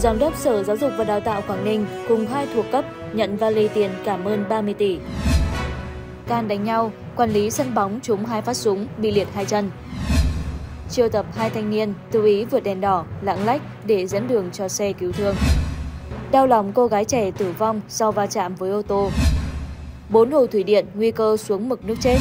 Giám đốc Sở Giáo dục và Đào tạo Quảng Ninh cùng hai thuộc cấp nhận vali tiền cảm ơn 30 tỷ. Can đánh nhau, quản lý sân bóng trúng hai phát súng bị liệt hai chân. Chiêu tập hai thanh niên tự ý vượt đèn đỏ, lạng lách để dẫn đường cho xe cứu thương. Đau lòng cô gái trẻ tử vong do va chạm với ô tô. Bốn hồ thủy điện nguy cơ xuống mực nước chết.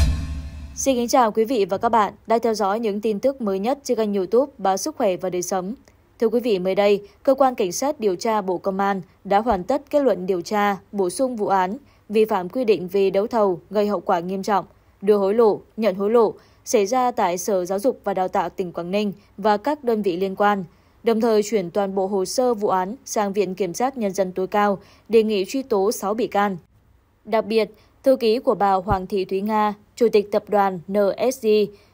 Xin kính chào quý vị và các bạn đang theo dõi những tin tức mới nhất trên kênh youtube Báo Sức Khỏe và Đời Sống. Thưa quý vị, mới đây, Cơ quan Cảnh sát điều tra Bộ Công an đã hoàn tất kết luận điều tra, bổ sung vụ án vi phạm quy định về đấu thầu gây hậu quả nghiêm trọng, đưa hối lộ, nhận hối lộ xảy ra tại Sở Giáo dục và Đào tạo tỉnh Quảng Ninh và các đơn vị liên quan, đồng thời chuyển toàn bộ hồ sơ vụ án sang Viện Kiểm sát Nhân dân tối cao, đề nghị truy tố 6 bị can. Đặc biệt, thư ký của bà Hoàng Thị Thúy Nga, Chủ tịch tập đoàn NSG,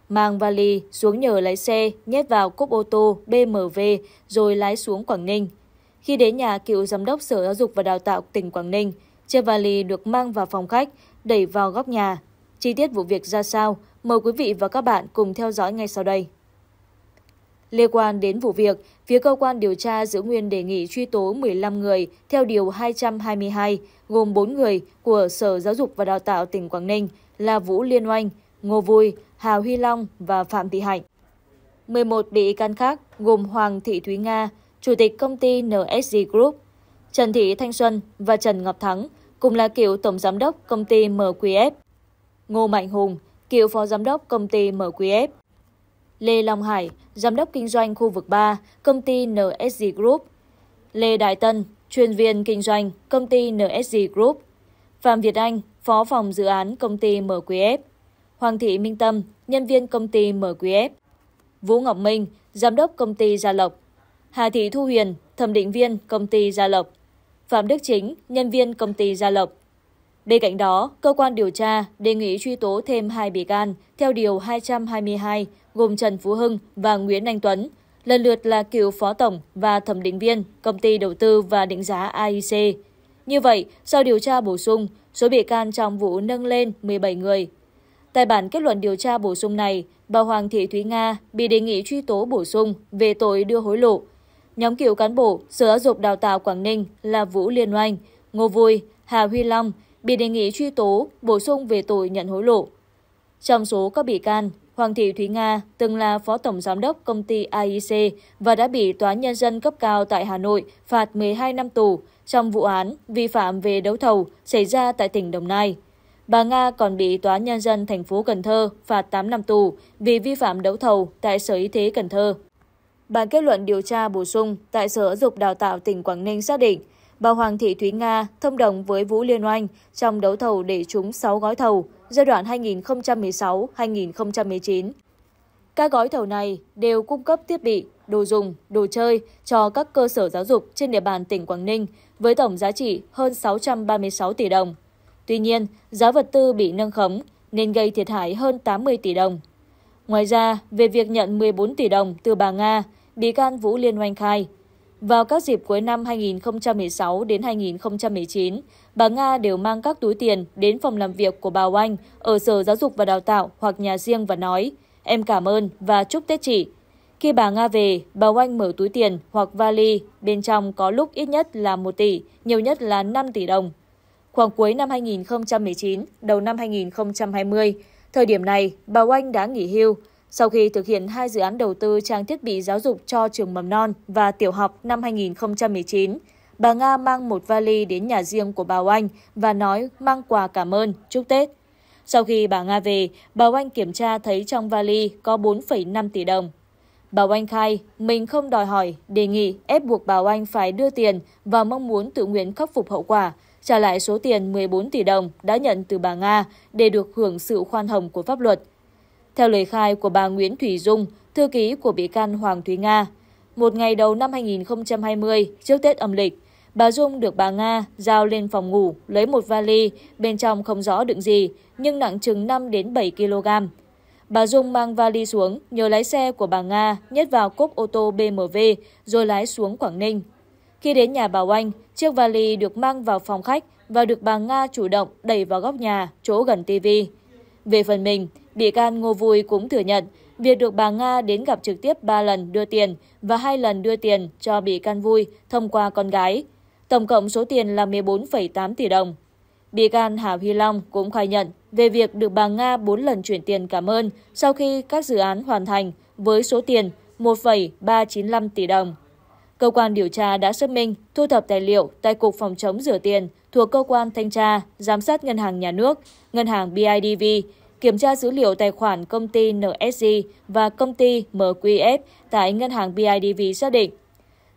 mang vali xuống nhờ lái xe nhét vào cốp ô tô BMW rồi lái xuống Quảng Ninh. Khi đến nhà cựu giám đốc Sở Giáo dục và Đào tạo tỉnh Quảng Ninh, chiếc vali được mang vào phòng khách, đẩy vào góc nhà. Chi tiết vụ việc ra sao, mời quý vị và các bạn cùng theo dõi ngay sau đây. Liên quan đến vụ việc, phía cơ quan điều tra giữ nguyên đề nghị truy tố 15 người theo Điều 222, gồm 4 người của Sở Giáo dục và Đào tạo tỉnh Quảng Ninh là Vũ Liên Oanh, Ngô Vui, Hà Huy Long và Phạm Thị Hạnh. 11 bị can khác gồm Hoàng Thị Thúy Nga, Chủ tịch công ty NSG Group, Trần Thị Thanh Xuân và Trần Ngọc Thắng, cùng là cựu tổng giám đốc công ty MQF, Ngô Mạnh Hùng, cựu phó giám đốc công ty MQF, Lê Long Hải, giám đốc kinh doanh khu vực 3, công ty NSG Group, Lê Đại Tân, chuyên viên kinh doanh công ty NSG Group, Phạm Việt Anh, phó phòng dự án công ty MQF, Hoàng Thị Minh Tâm, nhân viên công ty MQF, Vũ Ngọc Minh, giám đốc công ty Gia Lộc, Hà Thị Thu Huyền, thẩm định viên công ty Gia Lộc, Phạm Đức Chính, nhân viên công ty Gia Lộc. Bên cạnh đó, cơ quan điều tra đề nghị truy tố thêm hai bị can theo Điều 222 gồm Trần Phú Hưng và Nguyễn Anh Tuấn, lần lượt là cựu phó tổng và thẩm định viên công ty đầu tư và định giá AIC. Như vậy, sau điều tra bổ sung, số bị can trong vụ nâng lên 17 người, Tại bản kết luận điều tra bổ sung này, bà Hoàng Thị Thúy Nga bị đề nghị truy tố bổ sung về tội đưa hối lộ. Nhóm cựu cán bộ Sở Giáo dục Đào tạo Quảng Ninh là Vũ Liên Oanh, Ngô Vui, Hà Huy Long bị đề nghị truy tố bổ sung về tội nhận hối lộ. Trong số các bị can, Hoàng Thị Thúy Nga từng là phó tổng giám đốc công ty AIC và đã bị Tòa Nhân dân cấp cao tại Hà Nội phạt 12 năm tù trong vụ án vi phạm về đấu thầu xảy ra tại tỉnh Đồng Nai. Bà Nga còn bị Tòa Nhân dân thành phố Cần Thơ phạt 8 năm tù vì vi phạm đấu thầu tại Sở Y tế Cần Thơ. Bản kết luận điều tra bổ sung tại Sở dục Đào tạo tỉnh Quảng Ninh xác định, bà Hoàng Thị Thúy Nga thông đồng với Vũ Liên Oanh trong đấu thầu để trúng 6 gói thầu giai đoạn 2016-2019. Các gói thầu này đều cung cấp thiết bị, đồ dùng, đồ chơi cho các cơ sở giáo dục trên địa bàn tỉnh Quảng Ninh với tổng giá trị hơn 636 tỷ đồng. Tuy nhiên, giá vật tư bị nâng khống nên gây thiệt hại hơn 80 tỷ đồng. Ngoài ra, về việc nhận 14 tỷ đồng từ bà Nga, bị can Vũ Liên Oanh khai, vào các dịp cuối năm 2016 đến 2019, bà Nga đều mang các túi tiền đến phòng làm việc của bà Oanh ở Sở Giáo dục và Đào tạo hoặc nhà riêng và nói Em cảm ơn và chúc Tết chị. Khi bà Nga về, bà Oanh mở túi tiền hoặc vali, bên trong có lúc ít nhất là 1 tỷ, nhiều nhất là 5 tỷ đồng. Khoảng cuối năm 2019, đầu năm 2020, thời điểm này, bà Oanh đã nghỉ hưu sau khi thực hiện hai dự án đầu tư trang thiết bị giáo dục cho trường mầm non và tiểu học năm 2019. Bà Nga mang một vali đến nhà riêng của bà Oanh và nói mang quà cảm ơn, chúc Tết. Sau khi bà Nga về, bà Oanh kiểm tra thấy trong vali có 4,5 tỷ đồng. Bà Oanh khai mình không đòi hỏi, đề nghị ép buộc bà Oanh phải đưa tiền và mong muốn tự nguyện khắc phục hậu quả trả lại số tiền 14 tỷ đồng đã nhận từ bà Nga để được hưởng sự khoan hồng của pháp luật. Theo lời khai của bà Nguyễn Thủy Dung, thư ký của bị can Hoàng Thúy Nga, một ngày đầu năm 2020 trước Tết âm lịch, bà Dung được bà Nga giao lên phòng ngủ lấy một vali, bên trong không rõ đựng gì nhưng nặng chừng 5 đến 7 kg. Bà Dung mang vali xuống, nhờ lái xe của bà Nga nhét vào cốp ô tô BMW rồi lái xuống Quảng Ninh. Khi đến nhà bà Oanh, chiếc vali được mang vào phòng khách và được bà Nga chủ động đẩy vào góc nhà, chỗ gần TV. Về phần mình, bị can Ngô Vui cũng thừa nhận việc được bà Nga đến gặp trực tiếp 3 lần đưa tiền và 2 lần đưa tiền cho bị can Vui thông qua con gái. Tổng cộng số tiền là 14,8 tỷ đồng. Bị can Hà Huy Long cũng khai nhận về việc được bà Nga 4 lần chuyển tiền cảm ơn sau khi các dự án hoàn thành với số tiền 1,395 tỷ đồng cơ quan điều tra đã xác minh thu thập tài liệu tại Cục Phòng chống rửa tiền thuộc cơ quan thanh tra, giám sát ngân hàng nhà nước, ngân hàng BIDV, kiểm tra dữ liệu tài khoản công ty NSG và công ty MQF tại ngân hàng BIDV xác định.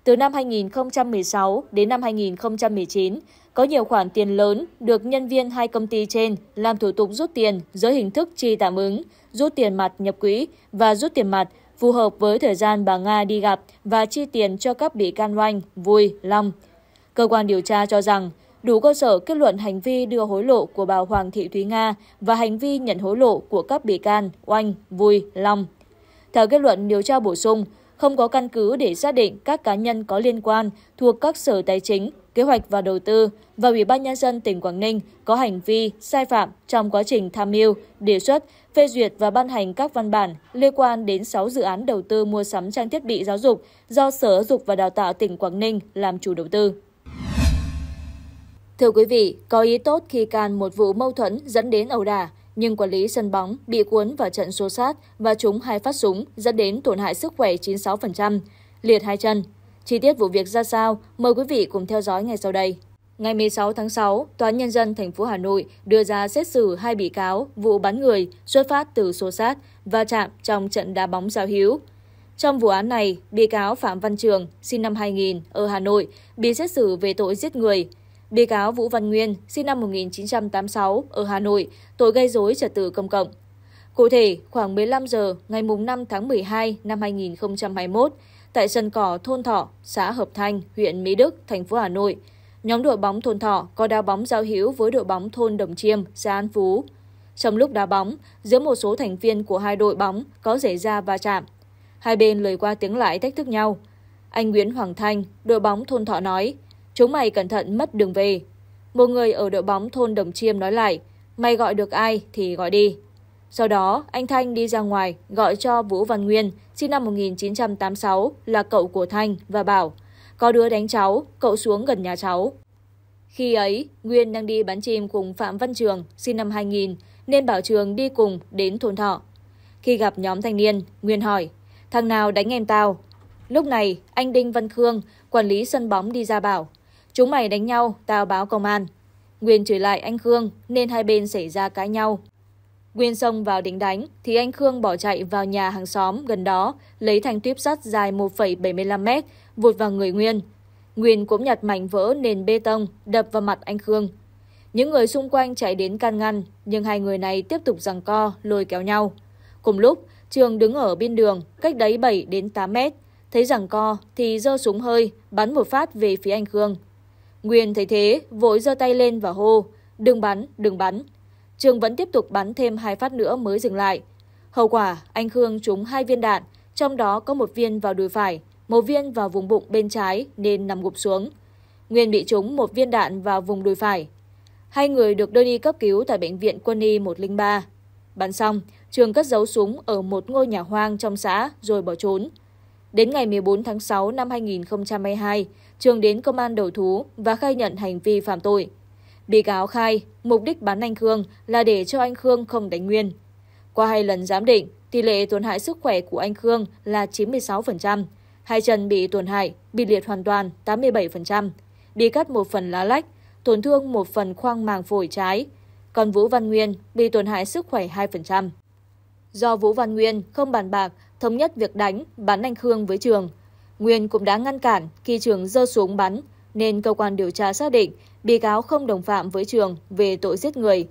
Từ năm 2016 đến năm 2019, có nhiều khoản tiền lớn được nhân viên hai công ty trên làm thủ tục rút tiền dưới hình thức chi tạm ứng, rút tiền mặt nhập quỹ và rút tiền mặt phù hợp với thời gian bà Nga đi gặp và chi tiền cho các bị can Oanh, Vui, Long. Cơ quan điều tra cho rằng đủ cơ sở kết luận hành vi đưa hối lộ của bà Hoàng Thị Thúy Nga và hành vi nhận hối lộ của các bị can Oanh, Vui, Long. Theo kết luận điều tra bổ sung, không có căn cứ để xác định các cá nhân có liên quan thuộc các sở tài chính, kế hoạch và đầu tư và Ủy ban nhân dân tỉnh Quảng Ninh có hành vi sai phạm trong quá trình tham mưu, đề xuất phê duyệt và ban hành các văn bản liên quan đến 6 dự án đầu tư mua sắm trang thiết bị giáo dục do Sở Giáo dục và Đào tạo tỉnh Quảng Ninh làm chủ đầu tư. Thưa quý vị, có ý tốt khi can một vụ mâu thuẫn dẫn đến ẩu đả, nhưng quản lý sân bóng bị cuốn vào trận xô sát và chúng hai phát súng dẫn đến tổn hại sức khỏe 96%, liệt hai chân. Chi tiết vụ việc ra sao, mời quý vị cùng theo dõi ngay sau đây. Ngày 16 tháng 6, Tòa Nhân dân thành phố Hà Nội đưa ra xét xử hai bị cáo vụ bắn người xuất phát từ xô sát và chạm trong trận đá bóng giao hữu. Trong vụ án này, bị cáo Phạm Văn Trường, sinh năm 2000, ở Hà Nội, bị xét xử về tội giết người. Bị cáo Vũ Văn Nguyên, sinh năm 1986, ở Hà Nội, tội gây dối trật tự công cộng. Cụ thể, khoảng 15 giờ ngày 5 tháng 12 năm 2021, tại sân cỏ thôn Thọ, xã Hợp Thanh, huyện Mỹ Đức, thành phố Hà Nội, Nhóm đội bóng thôn Thọ có đá bóng giao hữu với đội bóng thôn Đồng Chiêm, xã An Phú. Trong lúc đá bóng, giữa một số thành viên của hai đội bóng có xảy ra va chạm. Hai bên lời qua tiếng lại thách thức nhau. Anh Nguyễn Hoàng Thanh, đội bóng thôn Thọ nói, chúng mày cẩn thận mất đường về. Một người ở đội bóng thôn Đồng Chiêm nói lại, mày gọi được ai thì gọi đi. Sau đó, anh Thanh đi ra ngoài gọi cho Vũ Văn Nguyên, sinh năm 1986, là cậu của Thanh và bảo, có đứa đánh cháu, cậu xuống gần nhà cháu. Khi ấy, Nguyên đang đi bán chim cùng Phạm Văn Trường, sinh năm 2000, nên bảo Trường đi cùng đến thôn thọ. Khi gặp nhóm thanh niên, Nguyên hỏi, thằng nào đánh em tao? Lúc này, anh Đinh Văn Khương, quản lý sân bóng đi ra bảo, chúng mày đánh nhau, tao báo công an. Nguyên chửi lại anh Khương nên hai bên xảy ra cãi nhau. Nguyên xông vào đính đánh thì anh Khương bỏ chạy vào nhà hàng xóm gần đó, lấy thanh tuyếp sắt dài 1,75 m vụt vào người Nguyên. Nguyên cũng nhặt mảnh vỡ nền bê tông đập vào mặt anh Khương. Những người xung quanh chạy đến can ngăn, nhưng hai người này tiếp tục giằng co, lôi kéo nhau. Cùng lúc, Trường đứng ở bên đường, cách đấy 7 đến 8 mét. Thấy giằng co thì giơ súng hơi, bắn một phát về phía anh Khương. Nguyên thấy thế, vội giơ tay lên và hô, đừng bắn, đừng bắn. Trường vẫn tiếp tục bắn thêm hai phát nữa mới dừng lại. Hậu quả, anh Khương trúng hai viên đạn, trong đó có một viên vào đùi phải, một viên vào vùng bụng bên trái nên nằm gục xuống. Nguyên bị trúng một viên đạn vào vùng đùi phải. Hai người được đưa đi cấp cứu tại bệnh viện quân y 103. Bắn xong, Trường cất giấu súng ở một ngôi nhà hoang trong xã rồi bỏ trốn. Đến ngày 14 tháng 6 năm 2022, Trường đến công an đầu thú và khai nhận hành vi phạm tội. Bị cáo khai mục đích bán anh Khương là để cho anh Khương không đánh Nguyên. Qua hai lần giám định, tỷ lệ tổn hại sức khỏe của anh Khương là 96%, hai chân bị tổn hại, bị liệt hoàn toàn 87%, bị cắt một phần lá lách, tổn thương một phần khoang màng phổi trái, còn Vũ Văn Nguyên bị tổn hại sức khỏe 2%. Do Vũ Văn Nguyên không bàn bạc, thống nhất việc đánh, bán anh Khương với Trường. Nguyên cũng đã ngăn cản khi Trường giơ xuống bắn, nên cơ quan điều tra xác định bị cáo không đồng phạm với trường về tội giết người.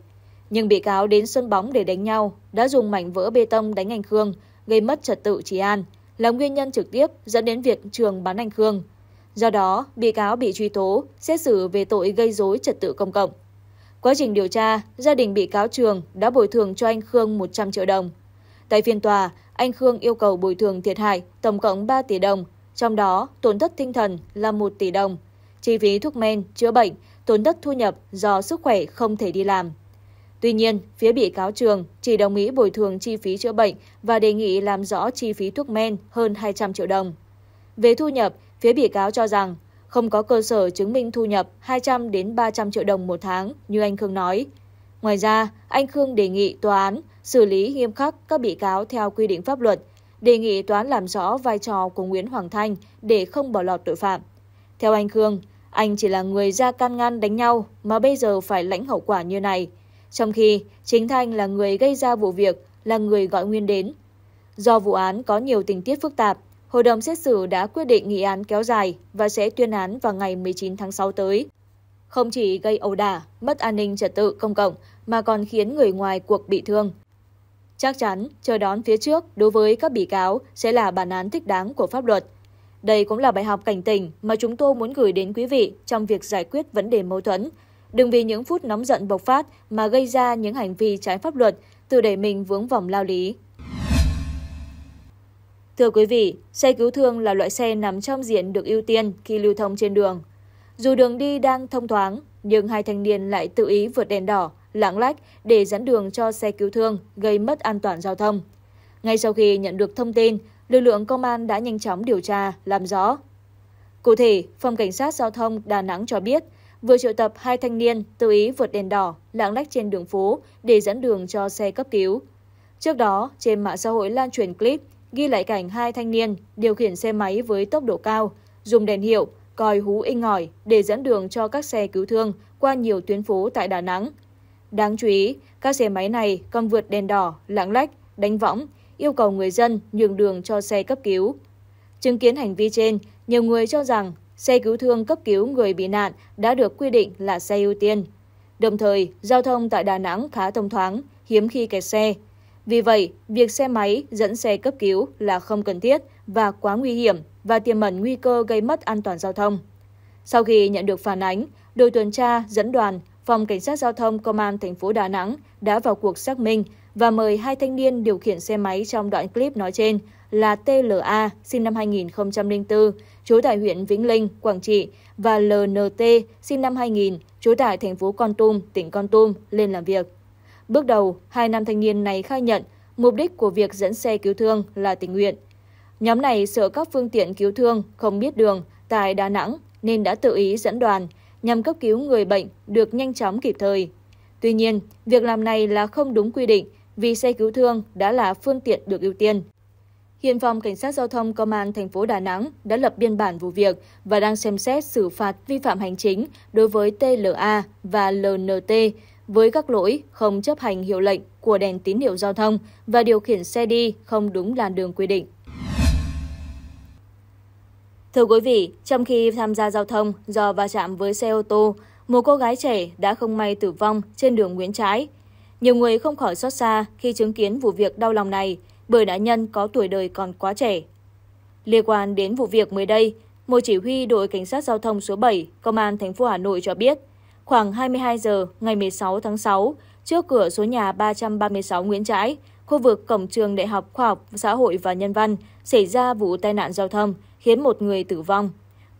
Nhưng bị cáo đến sân bóng để đánh nhau, đã dùng mảnh vỡ bê tông đánh anh Khương, gây mất trật tự trị an, là nguyên nhân trực tiếp dẫn đến việc trường bắn anh Khương. Do đó, bị cáo bị truy tố, xét xử về tội gây dối trật tự công cộng. Quá trình điều tra, gia đình bị cáo Trường đã bồi thường cho anh Khương 100 triệu đồng. Tại phiên tòa, anh Khương yêu cầu bồi thường thiệt hại tổng cộng 3 tỷ đồng, trong đó tổn thất tinh thần là 1 tỷ đồng, chi phí thuốc men, chữa bệnh, tổn thất thu nhập do sức khỏe không thể đi làm. Tuy nhiên, phía bị cáo trường chỉ đồng ý bồi thường chi phí chữa bệnh và đề nghị làm rõ chi phí thuốc men hơn 200 triệu đồng. Về thu nhập, phía bị cáo cho rằng không có cơ sở chứng minh thu nhập 200 đến 300 triệu đồng một tháng như anh Khương nói. Ngoài ra, anh Khương đề nghị tòa án xử lý nghiêm khắc các bị cáo theo quy định pháp luật, đề nghị tòa án làm rõ vai trò của Nguyễn Hoàng Thanh để không bỏ lọt tội phạm. Theo anh Khương, anh chỉ là người ra can ngăn đánh nhau mà bây giờ phải lãnh hậu quả như này. Trong khi chính Thanh là người gây ra vụ việc, là người gọi Nguyên đến. Do vụ án có nhiều tình tiết phức tạp, Hội đồng xét xử đã quyết định nghị án kéo dài và sẽ tuyên án vào ngày 19 tháng 6 tới. Không chỉ gây ẩu đả, mất an ninh trật tự công cộng mà còn khiến người ngoài cuộc bị thương. Chắc chắn, chờ đón phía trước đối với các bị cáo sẽ là bản án thích đáng của pháp luật – đây cũng là bài học cảnh tỉnh mà chúng tôi muốn gửi đến quý vị trong việc giải quyết vấn đề mâu thuẫn. Đừng vì những phút nóng giận bộc phát mà gây ra những hành vi trái pháp luật, tự đẩy mình vướng vòng lao lý. Thưa quý vị, xe cứu thương là loại xe nằm trong diện được ưu tiên khi lưu thông trên đường. Dù đường đi đang thông thoáng, nhưng hai thanh niên lại tự ý vượt đèn đỏ, lạng lách để dẫn đường cho xe cứu thương, gây mất an toàn giao thông. Ngay sau khi nhận được thông tin, lực lượng công an đã nhanh chóng điều tra, làm rõ. Cụ thể, Phòng Cảnh sát Giao thông Đà Nẵng cho biết, vừa triệu tập hai thanh niên tự ý vượt đèn đỏ, lạng lách trên đường phố để dẫn đường cho xe cấp cứu. Trước đó, trên mạng xã hội lan truyền clip ghi lại cảnh hai thanh niên điều khiển xe máy với tốc độ cao, dùng đèn hiệu, còi hú inh ỏi để dẫn đường cho các xe cứu thương qua nhiều tuyến phố tại Đà Nẵng. Đáng chú ý, các xe máy này còn vượt đèn đỏ, lạng lách, đánh võng yêu cầu người dân nhường đường cho xe cấp cứu. Chứng kiến hành vi trên, nhiều người cho rằng xe cứu thương cấp cứu người bị nạn đã được quy định là xe ưu tiên. Đồng thời, giao thông tại Đà Nẵng khá thông thoáng, hiếm khi kẹt xe. Vì vậy, việc xe máy dẫn xe cấp cứu là không cần thiết và quá nguy hiểm và tiềm mẩn nguy cơ gây mất an toàn giao thông. Sau khi nhận được phản ánh, đội tuần tra dẫn đoàn Phòng Cảnh sát Giao thông Công an thành phố Đà Nẵng đã vào cuộc xác minh và mời hai thanh niên điều khiển xe máy trong đoạn clip nói trên là TLA sinh năm 2004, trú tại huyện Vĩnh Linh, Quảng Trị và LNT sinh năm 2000, trú tại thành phố Con Tum, tỉnh Con Tum lên làm việc. Bước đầu, hai nam thanh niên này khai nhận mục đích của việc dẫn xe cứu thương là tình nguyện. Nhóm này sợ các phương tiện cứu thương không biết đường tại Đà Nẵng nên đã tự ý dẫn đoàn nhằm cấp cứu người bệnh được nhanh chóng kịp thời. Tuy nhiên, việc làm này là không đúng quy định vì xe cứu thương đã là phương tiện được ưu tiên. Hiện phòng Cảnh sát Giao thông Công an thành phố Đà Nẵng đã lập biên bản vụ việc và đang xem xét xử phạt vi phạm hành chính đối với TLA và LNT với các lỗi không chấp hành hiệu lệnh của đèn tín hiệu giao thông và điều khiển xe đi không đúng làn đường quy định. Thưa quý vị, trong khi tham gia giao thông do va chạm với xe ô tô, một cô gái trẻ đã không may tử vong trên đường Nguyễn Trãi, nhiều người không khỏi xót xa khi chứng kiến vụ việc đau lòng này bởi nạn nhân có tuổi đời còn quá trẻ. Liên quan đến vụ việc mới đây, một chỉ huy đội cảnh sát giao thông số 7, công an thành phố Hà Nội cho biết, khoảng 22 giờ ngày 16 tháng 6, trước cửa số nhà 336 Nguyễn Trãi, khu vực cổng trường Đại học Khoa học Xã hội và Nhân văn xảy ra vụ tai nạn giao thông khiến một người tử vong.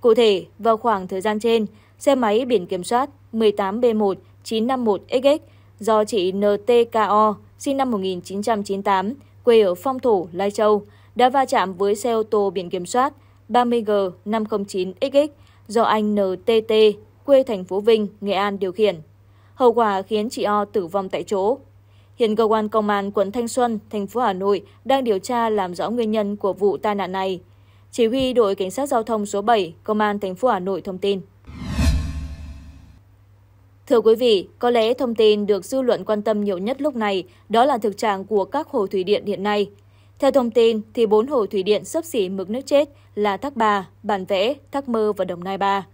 Cụ thể, vào khoảng thời gian trên, xe máy biển kiểm soát 18B1 951XX do chị NTKO, sinh năm 1998, quê ở Phong Thủ, Lai Châu, đã va chạm với xe ô tô biển kiểm soát 30G509XX do anh NTT, quê thành phố Vinh, Nghệ An điều khiển. Hậu quả khiến chị O tử vong tại chỗ. Hiện cơ quan công an quận Thanh Xuân, thành phố Hà Nội đang điều tra làm rõ nguyên nhân của vụ tai nạn này. Chỉ huy đội cảnh sát giao thông số 7, công an thành phố Hà Nội thông tin. Thưa quý vị, có lẽ thông tin được dư luận quan tâm nhiều nhất lúc này đó là thực trạng của các hồ thủy điện hiện nay. Theo thông tin, thì bốn hồ thủy điện sấp xỉ mực nước chết là Thác Bà, Bản Vẽ, Thác Mơ và Đồng Nai 3.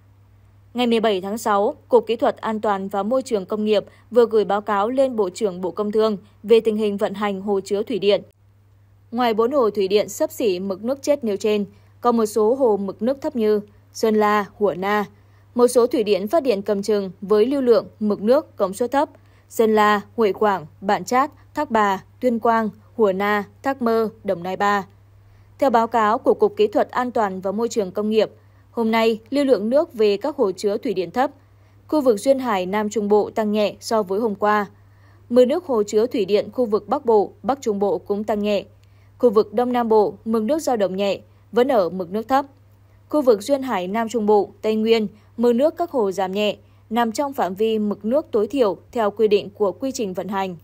Ngày 17 tháng 6, Cục Kỹ thuật An toàn và Môi trường Công nghiệp vừa gửi báo cáo lên Bộ trưởng Bộ Công Thương về tình hình vận hành hồ chứa thủy điện. Ngoài bốn hồ thủy điện sấp xỉ mực nước chết nêu trên, còn một số hồ mực nước thấp như Sơn La, Hủa Na, một số thủy điện phát điện cầm chừng với lưu lượng, mực nước, công suất thấp. Sơn La, Huệ Quảng, Bản Chát, Thác Bà, Tuyên Quang, Hùa Na, Thác Mơ, Đồng Nai Ba. Theo báo cáo của Cục Kỹ thuật An toàn và Môi trường Công nghiệp, hôm nay lưu lượng nước về các hồ chứa thủy điện thấp. Khu vực Duyên Hải Nam Trung Bộ tăng nhẹ so với hôm qua. Mực nước hồ chứa thủy điện khu vực Bắc Bộ, Bắc Trung Bộ cũng tăng nhẹ. Khu vực Đông Nam Bộ, mực nước giao động nhẹ, vẫn ở mực nước thấp. Khu vực Duyên Hải Nam Trung Bộ, Tây Nguyên mực nước các hồ giảm nhẹ, nằm trong phạm vi mực nước tối thiểu theo quy định của quy trình vận hành.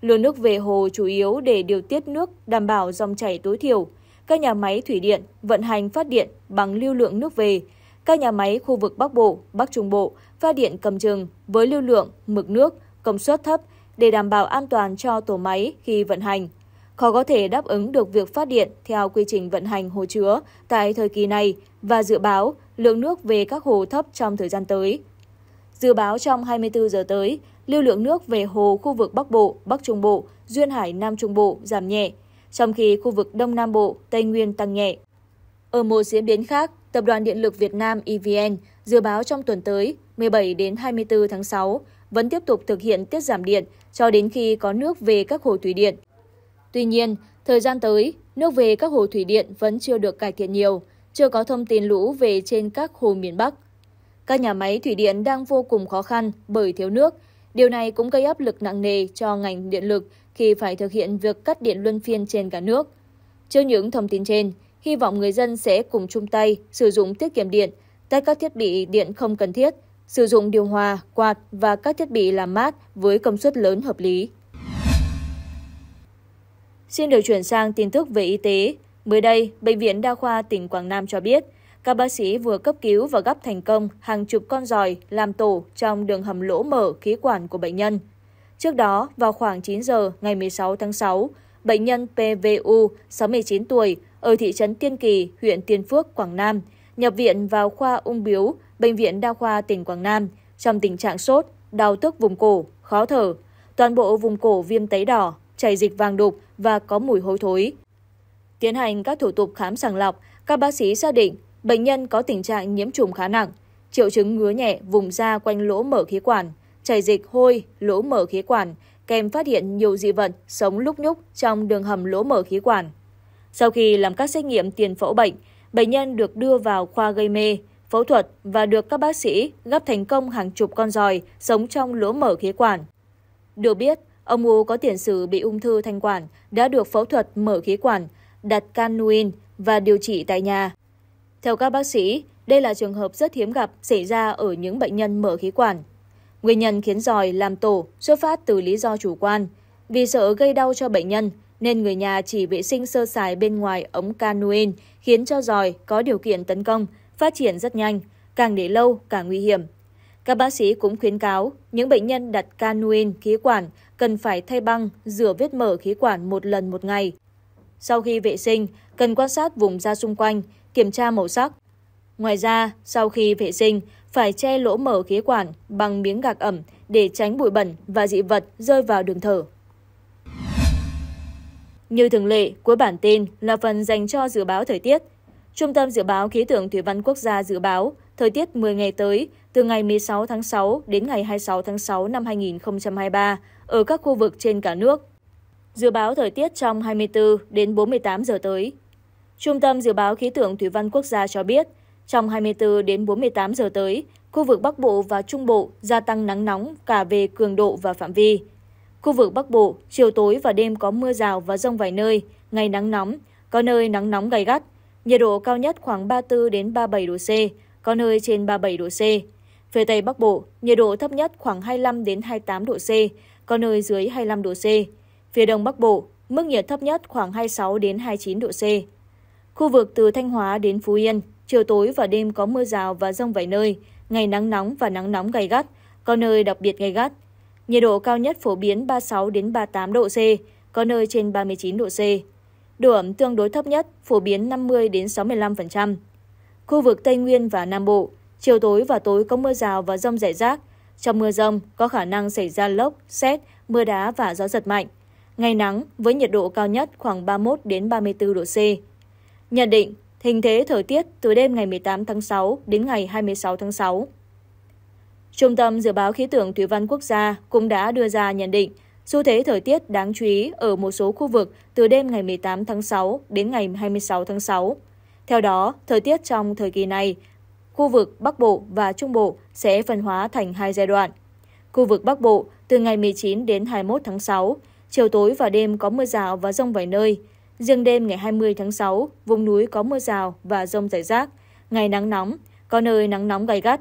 Luồng nước về hồ chủ yếu để điều tiết nước đảm bảo dòng chảy tối thiểu. Các nhà máy thủy điện vận hành phát điện bằng lưu lượng nước về. Các nhà máy khu vực Bắc Bộ, Bắc Trung Bộ phát điện cầm chừng với lưu lượng, mực nước, công suất thấp để đảm bảo an toàn cho tổ máy khi vận hành. Khó có thể đáp ứng được việc phát điện theo quy trình vận hành hồ chứa tại thời kỳ này và dự báo lượng nước về các hồ thấp trong thời gian tới. Dự báo trong 24 giờ tới, lưu lượng nước về hồ khu vực Bắc Bộ, Bắc Trung Bộ, Duyên Hải Nam Trung Bộ giảm nhẹ, trong khi khu vực Đông Nam Bộ, Tây Nguyên tăng nhẹ. Ở một diễn biến khác, Tập đoàn Điện lực Việt Nam EVN dự báo trong tuần tới, 17 đến 24 tháng 6, vẫn tiếp tục thực hiện tiết giảm điện cho đến khi có nước về các hồ thủy điện. Tuy nhiên, thời gian tới, nước về các hồ thủy điện vẫn chưa được cải thiện nhiều, chưa có thông tin lũ về trên các hồ miền Bắc. Các nhà máy thủy điện đang vô cùng khó khăn bởi thiếu nước. Điều này cũng gây áp lực nặng nề cho ngành điện lực khi phải thực hiện việc cắt điện luân phiên trên cả nước. Trước những thông tin trên, hy vọng người dân sẽ cùng chung tay sử dụng tiết kiệm điện, tắt các thiết bị điện không cần thiết, sử dụng điều hòa, quạt và các thiết bị làm mát với công suất lớn hợp lý. Xin được chuyển sang tin tức về y tế. Mới đây, Bệnh viện Đa khoa tỉnh Quảng Nam cho biết, các bác sĩ vừa cấp cứu và gấp thành công hàng chục con giòi làm tổ trong đường hầm lỗ mở khí quản của bệnh nhân. Trước đó, vào khoảng 9 giờ ngày 16 tháng 6, bệnh nhân PVU, 69 tuổi, ở thị trấn Tiên Kỳ, huyện Tiên Phước, Quảng Nam, nhập viện vào khoa ung biếu, Bệnh viện Đa khoa tỉnh Quảng Nam, trong tình trạng sốt, đau tức vùng cổ, khó thở, toàn bộ vùng cổ viêm tấy đỏ, chảy dịch vàng đục và có mùi hôi thối tiến hành các thủ tục khám sàng lọc, các bác sĩ xác định bệnh nhân có tình trạng nhiễm trùng khá nặng, triệu chứng ngứa nhẹ vùng da quanh lỗ mở khí quản, chảy dịch hôi lỗ mở khí quản, kèm phát hiện nhiều dị vật sống lúc nhúc trong đường hầm lỗ mở khí quản. Sau khi làm các xét nghiệm tiền phẫu bệnh, bệnh nhân được đưa vào khoa gây mê, phẫu thuật và được các bác sĩ gấp thành công hàng chục con giòi sống trong lỗ mở khí quản. Được biết, ông Ngô có tiền sử bị ung thư thanh quản đã được phẫu thuật mở khí quản đặt canuin và điều trị tại nhà. Theo các bác sĩ, đây là trường hợp rất hiếm gặp xảy ra ở những bệnh nhân mở khí quản. Nguyên nhân khiến giòi làm tổ xuất phát từ lý do chủ quan. Vì sợ gây đau cho bệnh nhân, nên người nhà chỉ vệ sinh sơ sài bên ngoài ống canuin khiến cho giòi có điều kiện tấn công, phát triển rất nhanh, càng để lâu càng nguy hiểm. Các bác sĩ cũng khuyến cáo những bệnh nhân đặt canuin khí quản cần phải thay băng, rửa vết mở khí quản một lần một ngày. Sau khi vệ sinh, cần quan sát vùng da xung quanh, kiểm tra màu sắc. Ngoài ra, sau khi vệ sinh, phải che lỗ mở khí quản bằng miếng gạc ẩm để tránh bụi bẩn và dị vật rơi vào đường thở. Như thường lệ, cuối bản tin là phần dành cho dự báo thời tiết. Trung tâm Dự báo Khí tượng Thủy văn Quốc gia dự báo thời tiết 10 ngày tới, từ ngày 16 tháng 6 đến ngày 26 tháng 6 năm 2023 ở các khu vực trên cả nước Dự báo thời tiết trong 24 đến 48 giờ tới. Trung tâm Dự báo Khí tượng Thủy văn Quốc gia cho biết, trong 24 đến 48 giờ tới, khu vực Bắc Bộ và Trung Bộ gia tăng nắng nóng cả về cường độ và phạm vi. Khu vực Bắc Bộ, chiều tối và đêm có mưa rào và rông vài nơi, ngày nắng nóng, có nơi nắng nóng gay gắt, nhiệt độ cao nhất khoảng 34 đến 37 độ C, có nơi trên 37 độ C. Phía Tây Bắc Bộ, nhiệt độ thấp nhất khoảng 25 đến 28 độ C, có nơi dưới 25 độ C. Phía đông bắc bộ, mức nhiệt thấp nhất khoảng 26 đến 29 độ C. Khu vực từ Thanh Hóa đến Phú Yên, chiều tối và đêm có mưa rào và rông vài nơi, ngày nắng nóng và nắng nóng gay gắt, có nơi đặc biệt gay gắt. Nhiệt độ cao nhất phổ biến 36 đến 38 độ C, có nơi trên 39 độ C. Độ ẩm tương đối thấp nhất phổ biến 50 đến 65%. Khu vực Tây Nguyên và Nam Bộ, chiều tối và tối có mưa rào và rông rải rác. Trong mưa rông có khả năng xảy ra lốc, xét, mưa đá và gió giật mạnh ngày nắng với nhiệt độ cao nhất khoảng 31 đến 34 độ C. Nhận định, hình thế thời tiết từ đêm ngày 18 tháng 6 đến ngày 26 tháng 6. Trung tâm Dự báo Khí tượng Thủy văn Quốc gia cũng đã đưa ra nhận định xu thế thời tiết đáng chú ý ở một số khu vực từ đêm ngày 18 tháng 6 đến ngày 26 tháng 6. Theo đó, thời tiết trong thời kỳ này, khu vực Bắc Bộ và Trung Bộ sẽ phân hóa thành hai giai đoạn. Khu vực Bắc Bộ từ ngày 19 đến 21 tháng 6 Chiều tối và đêm có mưa rào và rông vài nơi. Riêng đêm ngày 20 tháng 6, vùng núi có mưa rào và rông rải rác. Ngày nắng nóng, có nơi nắng nóng gay gắt.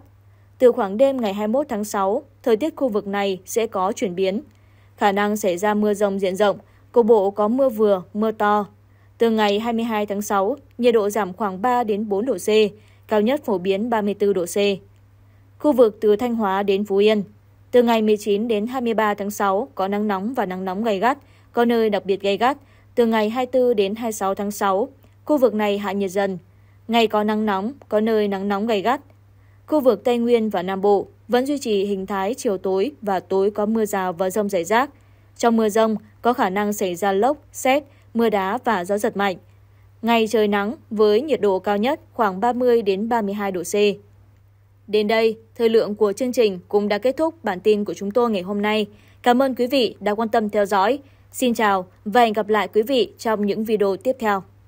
Từ khoảng đêm ngày 21 tháng 6, thời tiết khu vực này sẽ có chuyển biến. Khả năng xảy ra mưa rông diện rộng, cục bộ có mưa vừa, mưa to. Từ ngày 22 tháng 6, nhiệt độ giảm khoảng 3 đến 4 độ C, cao nhất phổ biến 34 độ C. Khu vực từ Thanh Hóa đến Phú Yên, từ ngày 19 đến 23 tháng 6 có nắng nóng và nắng nóng gay gắt, có nơi đặc biệt gay gắt. Từ ngày 24 đến 26 tháng 6, khu vực này hạ nhiệt dần. Ngày có nắng nóng, có nơi nắng nóng gay gắt. Khu vực Tây Nguyên và Nam Bộ vẫn duy trì hình thái chiều tối và tối có mưa rào và rông rải rác. Trong mưa rông có khả năng xảy ra lốc, xét, mưa đá và gió giật mạnh. Ngày trời nắng với nhiệt độ cao nhất khoảng 30 đến 32 độ C. Đến đây, thời lượng của chương trình cũng đã kết thúc bản tin của chúng tôi ngày hôm nay. Cảm ơn quý vị đã quan tâm theo dõi. Xin chào và hẹn gặp lại quý vị trong những video tiếp theo.